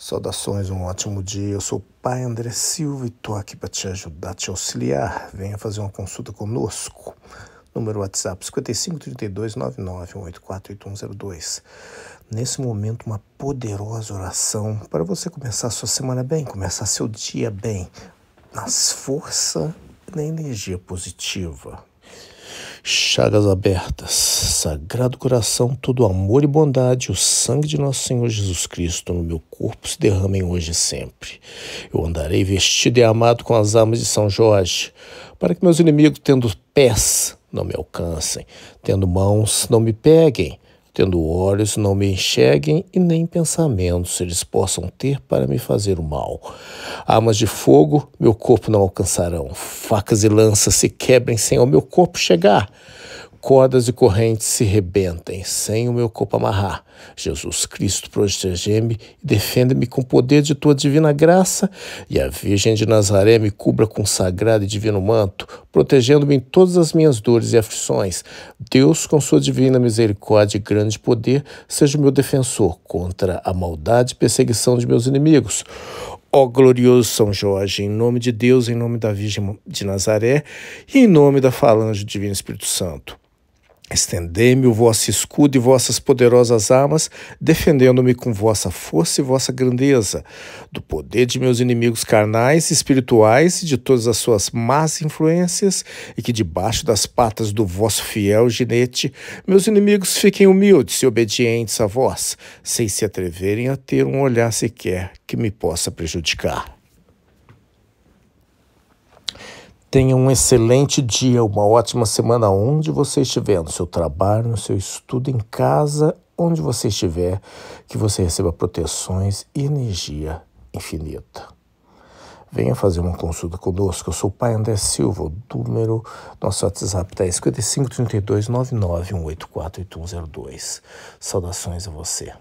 Saudações, um ótimo dia. Eu sou o Pai André Silva e estou aqui para te ajudar, te auxiliar. Venha fazer uma consulta conosco. Número WhatsApp 5532-99-184-8102. Nesse momento, uma poderosa oração para você começar a sua semana bem, começar seu dia bem, nas forças e na energia positiva. Chagas abertas. Sagrado Coração, todo amor e bondade, o sangue de nosso Senhor Jesus Cristo no meu corpo se derramem hoje e sempre. Eu andarei vestido e amado com as armas de São Jorge, para que meus inimigos, tendo pés, não me alcancem, tendo mãos, não me peguem, tendo olhos, não me enxerguem, e nem pensamentos eles possam ter para me fazer o mal. Armas de fogo meu corpo não alcançarão, facas e lanças se quebrem sem ao meu corpo chegar cordas e correntes se rebentem, sem o meu corpo amarrar. Jesus Cristo, protege-me e defenda-me com o poder de tua divina graça, e a Virgem de Nazaré me cubra com sagrado e divino manto, protegendo-me em todas as minhas dores e aflições. Deus, com sua divina misericórdia e grande poder, seja o meu defensor contra a maldade e perseguição de meus inimigos. Ó glorioso São Jorge, em nome de Deus, em nome da Virgem de Nazaré e em nome da Falange do Divino Espírito Santo. Estendei-me o vosso escudo e vossas poderosas armas, defendendo-me com vossa força e vossa grandeza, do poder de meus inimigos carnais, e espirituais e de todas as suas más influências, e que debaixo das patas do vosso fiel ginete, meus inimigos fiquem humildes e obedientes a vós, sem se atreverem a ter um olhar sequer que me possa prejudicar. Tenha um excelente dia, uma ótima semana onde você estiver, no seu trabalho, no seu estudo, em casa, onde você estiver, que você receba proteções e energia infinita. Venha fazer uma consulta conosco. Eu sou o Pai André Silva, o número nosso WhatsApp é 5532 32 99 Saudações a você.